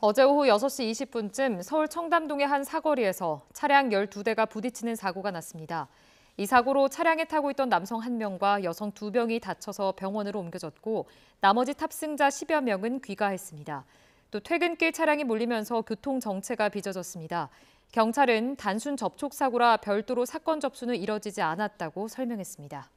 어제 오후 6시 20분쯤 서울 청담동의 한 사거리에서 차량 12대가 부딪히는 사고가 났습니다. 이 사고로 차량에 타고 있던 남성 1명과 여성 2명이 다쳐서 병원으로 옮겨졌고 나머지 탑승자 10여 명은 귀가했습니다. 또 퇴근길 차량이 몰리면서 교통 정체가 빚어졌습니다. 경찰은 단순 접촉 사고라 별도로 사건 접수는 이뤄지지 않았다고 설명했습니다.